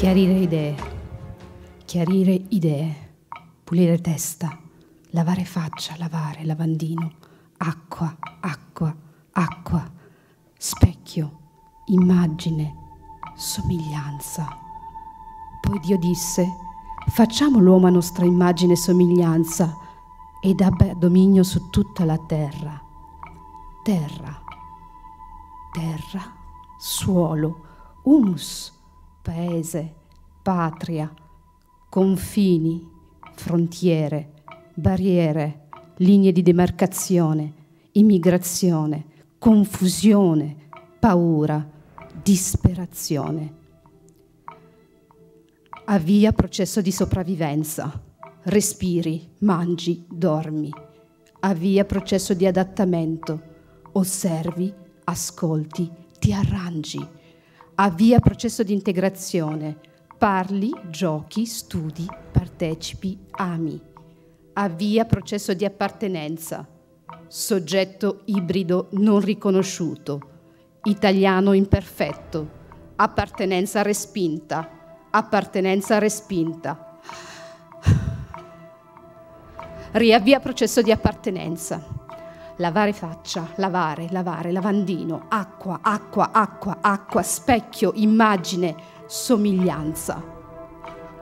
Chiarire idee, chiarire idee, pulire testa, lavare faccia, lavare, lavandino, acqua, acqua, acqua, specchio, immagine, somiglianza. Poi Dio disse, facciamo l'uomo a nostra immagine e somiglianza ed abbia dominio su tutta la terra. Terra, terra, suolo, humus, paese, patria, confini, frontiere, barriere, linee di demarcazione, immigrazione, confusione, paura, disperazione. Avvia processo di sopravvivenza. Respiri, mangi, dormi. Avvia processo di adattamento. Osservi, ascolti, ti arrangi avvia processo di integrazione, parli, giochi, studi, partecipi, ami, avvia processo di appartenenza, soggetto ibrido non riconosciuto, italiano imperfetto, appartenenza respinta, appartenenza respinta. Riavvia processo di appartenenza lavare faccia, lavare, lavare, lavandino, acqua, acqua, acqua, acqua, specchio, immagine, somiglianza.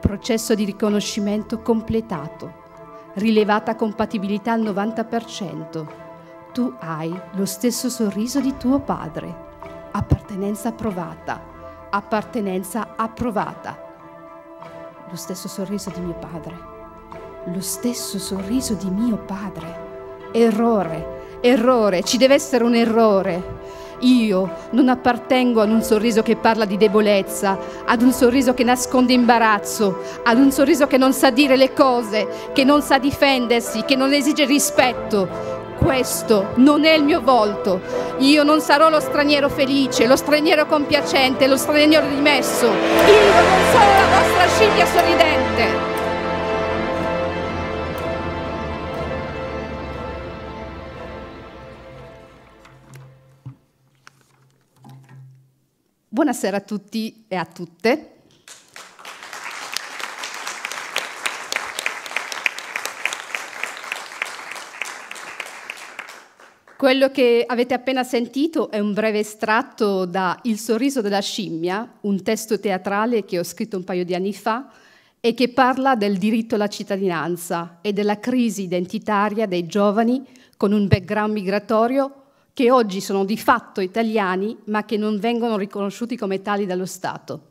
Processo di riconoscimento completato. Rilevata compatibilità al 90%. Tu hai lo stesso sorriso di tuo padre. Appartenenza provata. Appartenenza approvata. Lo stesso sorriso di mio padre. Lo stesso sorriso di mio padre. Errore Errore, ci deve essere un errore. Io non appartengo ad un sorriso che parla di debolezza, ad un sorriso che nasconde imbarazzo, ad un sorriso che non sa dire le cose, che non sa difendersi, che non esige rispetto. Questo non è il mio volto. Io non sarò lo straniero felice, lo straniero compiacente, lo straniero dimesso. Io non sarò la vostra scimmia sorridente. Buonasera a tutti e a tutte. Quello che avete appena sentito è un breve estratto da Il sorriso della scimmia, un testo teatrale che ho scritto un paio di anni fa e che parla del diritto alla cittadinanza e della crisi identitaria dei giovani con un background migratorio che oggi sono di fatto italiani ma che non vengono riconosciuti come tali dallo Stato.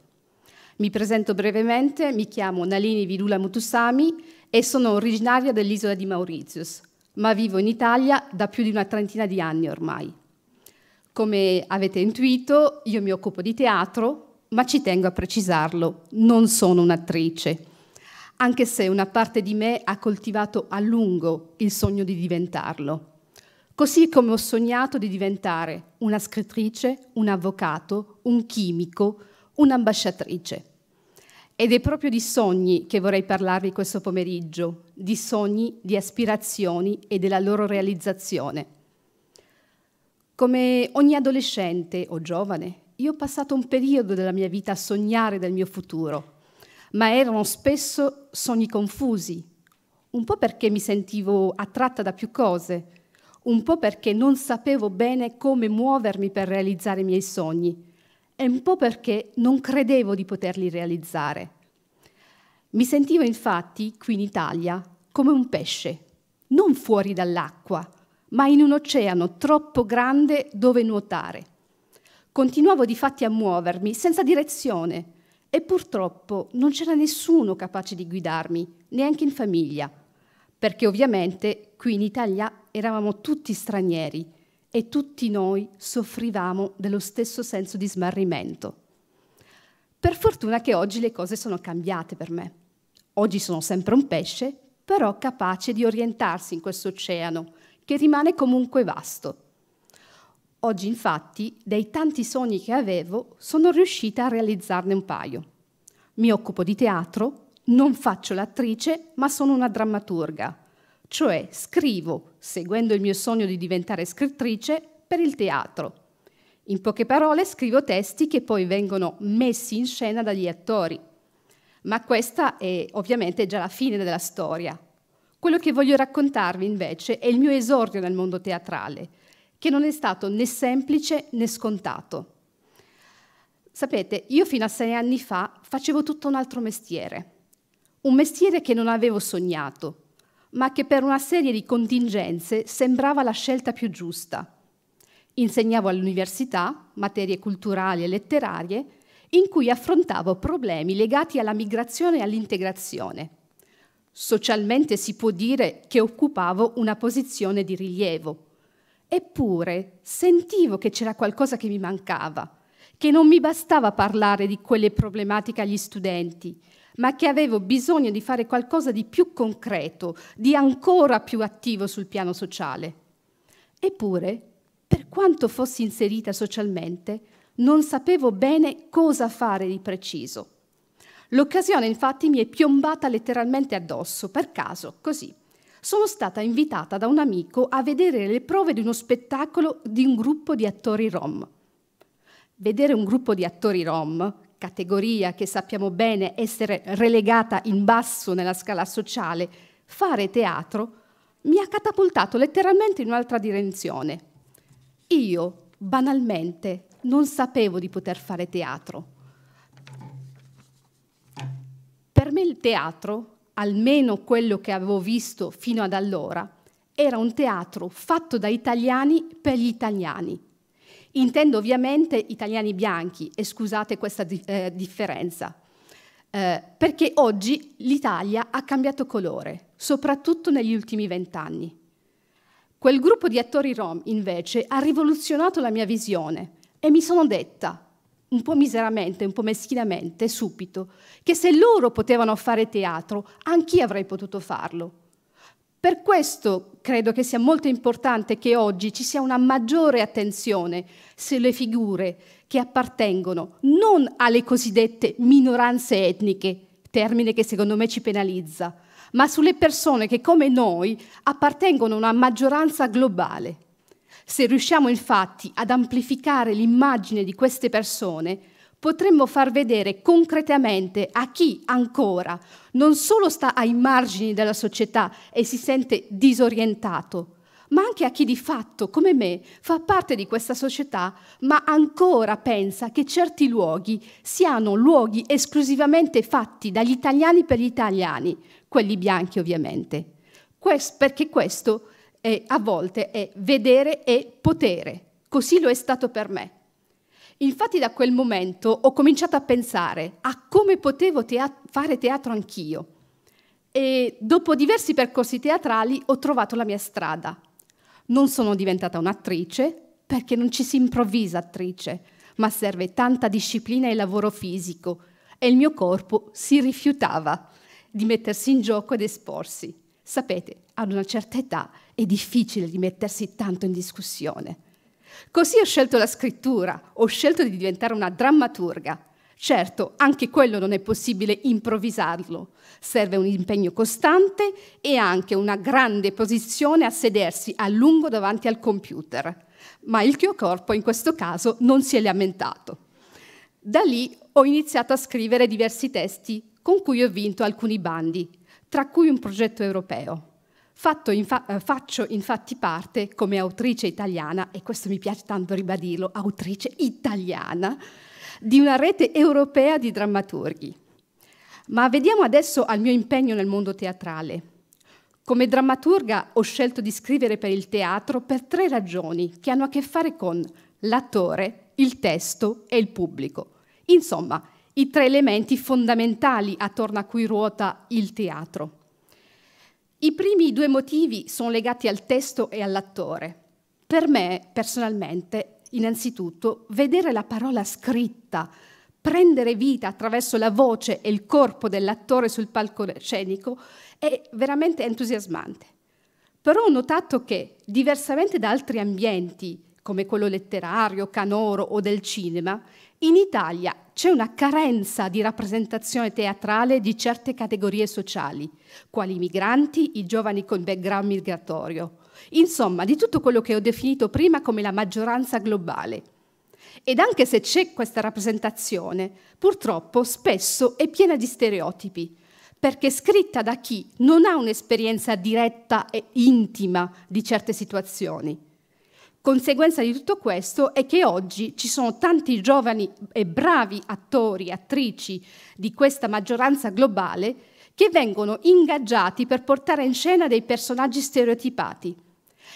Mi presento brevemente, mi chiamo Nalini Vidula Mutusami e sono originaria dell'isola di Mauritius, ma vivo in Italia da più di una trentina di anni ormai. Come avete intuito, io mi occupo di teatro, ma ci tengo a precisarlo, non sono un'attrice, anche se una parte di me ha coltivato a lungo il sogno di diventarlo così come ho sognato di diventare una scrittrice, un avvocato, un chimico, un'ambasciatrice. Ed è proprio di sogni che vorrei parlarvi questo pomeriggio, di sogni, di aspirazioni e della loro realizzazione. Come ogni adolescente o giovane, io ho passato un periodo della mia vita a sognare del mio futuro, ma erano spesso sogni confusi, un po' perché mi sentivo attratta da più cose, un po' perché non sapevo bene come muovermi per realizzare i miei sogni e un po' perché non credevo di poterli realizzare. Mi sentivo infatti qui in Italia come un pesce, non fuori dall'acqua, ma in un oceano troppo grande dove nuotare. Continuavo di fatti a muovermi senza direzione e purtroppo non c'era nessuno capace di guidarmi, neanche in famiglia, perché ovviamente qui in Italia eravamo tutti stranieri e tutti noi soffrivamo dello stesso senso di smarrimento. Per fortuna che oggi le cose sono cambiate per me. Oggi sono sempre un pesce, però capace di orientarsi in questo oceano, che rimane comunque vasto. Oggi infatti, dei tanti sogni che avevo, sono riuscita a realizzarne un paio. Mi occupo di teatro, non faccio l'attrice, ma sono una drammaturga cioè scrivo, seguendo il mio sogno di diventare scrittrice, per il teatro. In poche parole scrivo testi che poi vengono messi in scena dagli attori. Ma questa è ovviamente già la fine della storia. Quello che voglio raccontarvi invece è il mio esordio nel mondo teatrale, che non è stato né semplice né scontato. Sapete, io fino a sei anni fa facevo tutto un altro mestiere, un mestiere che non avevo sognato, ma che per una serie di contingenze sembrava la scelta più giusta. Insegnavo all'università materie culturali e letterarie in cui affrontavo problemi legati alla migrazione e all'integrazione. Socialmente si può dire che occupavo una posizione di rilievo, eppure sentivo che c'era qualcosa che mi mancava, che non mi bastava parlare di quelle problematiche agli studenti, ma che avevo bisogno di fare qualcosa di più concreto, di ancora più attivo sul piano sociale. Eppure, per quanto fossi inserita socialmente, non sapevo bene cosa fare di preciso. L'occasione infatti mi è piombata letteralmente addosso, per caso, così. Sono stata invitata da un amico a vedere le prove di uno spettacolo di un gruppo di attori rom. Vedere un gruppo di attori rom categoria che sappiamo bene essere relegata in basso nella scala sociale, fare teatro mi ha catapultato letteralmente in un'altra direzione. Io, banalmente, non sapevo di poter fare teatro. Per me il teatro, almeno quello che avevo visto fino ad allora, era un teatro fatto da italiani per gli italiani, Intendo ovviamente italiani bianchi e scusate questa di, eh, differenza, eh, perché oggi l'Italia ha cambiato colore, soprattutto negli ultimi vent'anni. Quel gruppo di attori rom, invece, ha rivoluzionato la mia visione e mi sono detta, un po' miseramente, un po' meschinamente, subito, che se loro potevano fare teatro, anch'io avrei potuto farlo. Per questo credo che sia molto importante che oggi ci sia una maggiore attenzione sulle figure che appartengono non alle cosiddette minoranze etniche, termine che secondo me ci penalizza, ma sulle persone che come noi appartengono a una maggioranza globale. Se riusciamo infatti ad amplificare l'immagine di queste persone, potremmo far vedere concretamente a chi ancora non solo sta ai margini della società e si sente disorientato, ma anche a chi di fatto, come me, fa parte di questa società, ma ancora pensa che certi luoghi siano luoghi esclusivamente fatti dagli italiani per gli italiani, quelli bianchi ovviamente. Questo, perché questo è, a volte è vedere e potere, così lo è stato per me. Infatti da quel momento ho cominciato a pensare a come potevo teat- fare teatro anch'io. E dopo diversi percorsi teatrali ho trovato la mia strada. Non sono diventata un'attrice, perché non ci si improvvisa attrice, ma serve tanta disciplina e lavoro fisico e il mio corpo si rifiutava di mettersi in gioco ed esporsi. Sapete, ad una certa età è difficile rimettersi tanto in discussione. Così ho scelto la scrittura, ho scelto di diventare una drammaturga. Certo, anche quello non è possibile improvvisarlo. Serve un impegno costante e anche una grande posizione a sedersi a lungo davanti al computer. Ma il mio corpo in questo caso non si è lamentato. Da lì ho iniziato a scrivere diversi testi con cui ho vinto alcuni bandi, tra cui un progetto europeo. Infa- eh, faccio infatti parte come autrice italiana, e questo mi piace tanto ribadirlo, autrice italiana, di una rete europea di drammaturghi. Ma vediamo adesso al mio impegno nel mondo teatrale. Come drammaturga ho scelto di scrivere per il teatro per tre ragioni che hanno a che fare con l'attore, il testo e il pubblico. Insomma, i tre elementi fondamentali attorno a cui ruota il teatro. I primi due motivi sono legati al testo e all'attore. Per me, personalmente, innanzitutto, vedere la parola scritta prendere vita attraverso la voce e il corpo dell'attore sul palcoscenico è veramente entusiasmante. Però ho notato che, diversamente da altri ambienti come quello letterario, canoro o del cinema, in Italia c'è una carenza di rappresentazione teatrale di certe categorie sociali, quali i migranti, i giovani con background migratorio, insomma di tutto quello che ho definito prima come la maggioranza globale. Ed anche se c'è questa rappresentazione, purtroppo spesso è piena di stereotipi, perché scritta da chi non ha un'esperienza diretta e intima di certe situazioni. Conseguenza di tutto questo è che oggi ci sono tanti giovani e bravi attori, attrici di questa maggioranza globale che vengono ingaggiati per portare in scena dei personaggi stereotipati.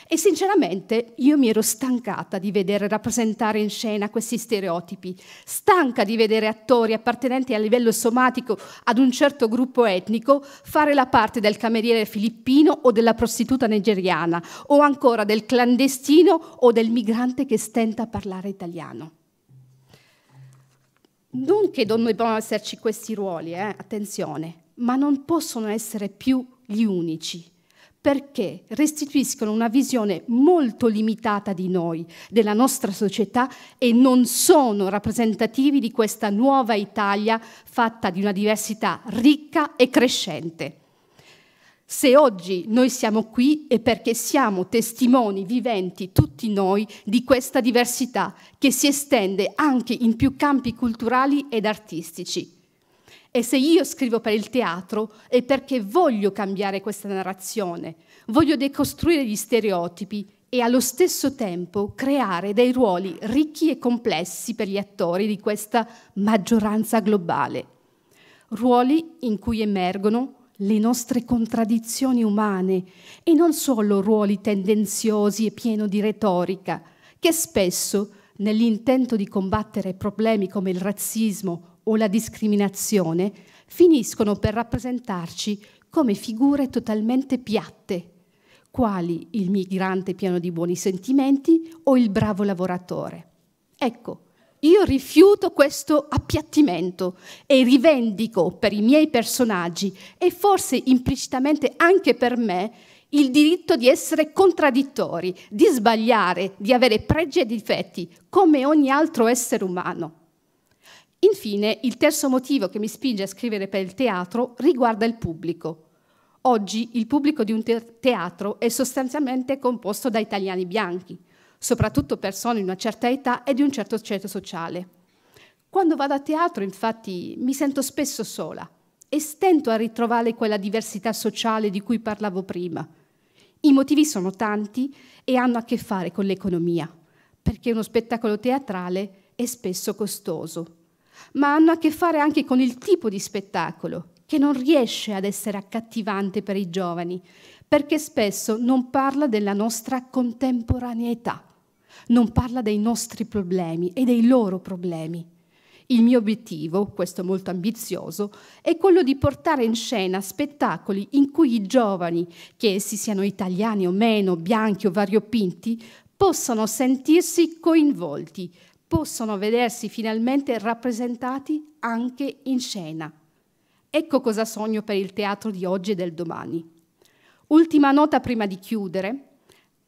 E sinceramente io mi ero stancata di vedere rappresentare in scena questi stereotipi, stanca di vedere attori appartenenti a livello somatico ad un certo gruppo etnico fare la parte del cameriere filippino o della prostituta nigeriana o ancora del clandestino o del migrante che stenta a parlare italiano. Non che non debbano esserci questi ruoli, eh, attenzione, ma non possono essere più gli unici perché restituiscono una visione molto limitata di noi, della nostra società e non sono rappresentativi di questa nuova Italia fatta di una diversità ricca e crescente. Se oggi noi siamo qui è perché siamo testimoni viventi, tutti noi, di questa diversità che si estende anche in più campi culturali ed artistici. E se io scrivo per il teatro è perché voglio cambiare questa narrazione, voglio decostruire gli stereotipi e allo stesso tempo creare dei ruoli ricchi e complessi per gli attori di questa maggioranza globale. Ruoli in cui emergono le nostre contraddizioni umane e non solo ruoli tendenziosi e pieni di retorica, che spesso, nell'intento di combattere problemi come il razzismo o la discriminazione finiscono per rappresentarci come figure totalmente piatte, quali il migrante pieno di buoni sentimenti o il bravo lavoratore. Ecco, io rifiuto questo appiattimento e rivendico per i miei personaggi e forse implicitamente anche per me il diritto di essere contraddittori, di sbagliare, di avere pregi e difetti come ogni altro essere umano. Infine, il terzo motivo che mi spinge a scrivere per il teatro riguarda il pubblico. Oggi il pubblico di un teatro è sostanzialmente composto da italiani bianchi, soprattutto persone di una certa età e di un certo ceto sociale. Quando vado a teatro, infatti, mi sento spesso sola e stento a ritrovare quella diversità sociale di cui parlavo prima. I motivi sono tanti e hanno a che fare con l'economia, perché uno spettacolo teatrale è spesso costoso ma hanno a che fare anche con il tipo di spettacolo, che non riesce ad essere accattivante per i giovani, perché spesso non parla della nostra contemporaneità, non parla dei nostri problemi e dei loro problemi. Il mio obiettivo, questo molto ambizioso, è quello di portare in scena spettacoli in cui i giovani, che essi siano italiani o meno, bianchi o variopinti, possano sentirsi coinvolti, possono vedersi finalmente rappresentati anche in scena. Ecco cosa sogno per il teatro di oggi e del domani. Ultima nota prima di chiudere,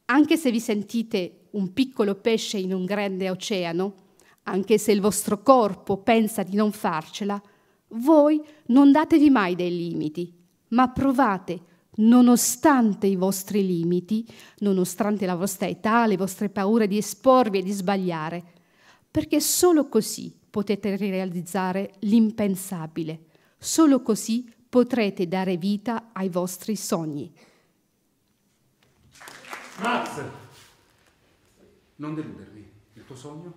anche se vi sentite un piccolo pesce in un grande oceano, anche se il vostro corpo pensa di non farcela, voi non datevi mai dei limiti, ma provate, nonostante i vostri limiti, nonostante la vostra età, le vostre paure di esporvi e di sbagliare, perché solo così potete realizzare l'impensabile, solo così potrete dare vita ai vostri sogni. Max, non deludermi, il tuo sogno?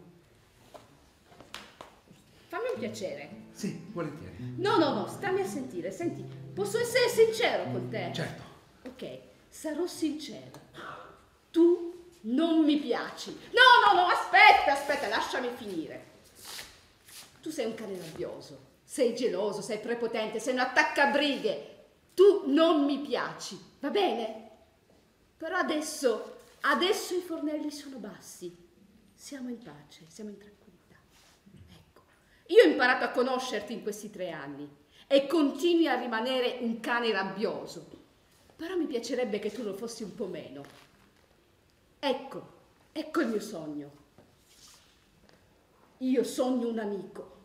Fammi un piacere. Sì, volentieri. No, no, no, stammi a sentire, senti, posso essere sincero con te? Certo. Ok, sarò sincero non mi piaci. No, no, no, aspetta, aspetta, lasciami finire. Tu sei un cane rabbioso, sei geloso, sei prepotente, sei un attaccabrighe. Tu non mi piaci, va bene? Però adesso, adesso i fornelli sono bassi. Siamo in pace, siamo in tranquillità. Ecco, io ho imparato a conoscerti in questi tre anni e continui a rimanere un cane rabbioso. Però mi piacerebbe che tu lo fossi un po' meno Ecco, ecco il mio sogno. Io sogno un amico